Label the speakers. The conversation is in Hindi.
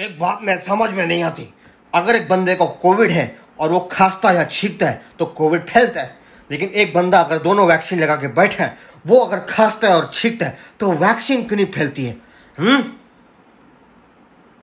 Speaker 1: एक बात मैं समझ में नहीं आती अगर एक बंदे को कोविड है और वो खांसता है या छींकता है तो कोविड फैलता है लेकिन एक बंदा अगर दोनों वैक्सीन लगा के बैठा है वो अगर खांसता है और छींकता है तो वैक्सीन क्यों नहीं फैलती है हुँ? हम्म?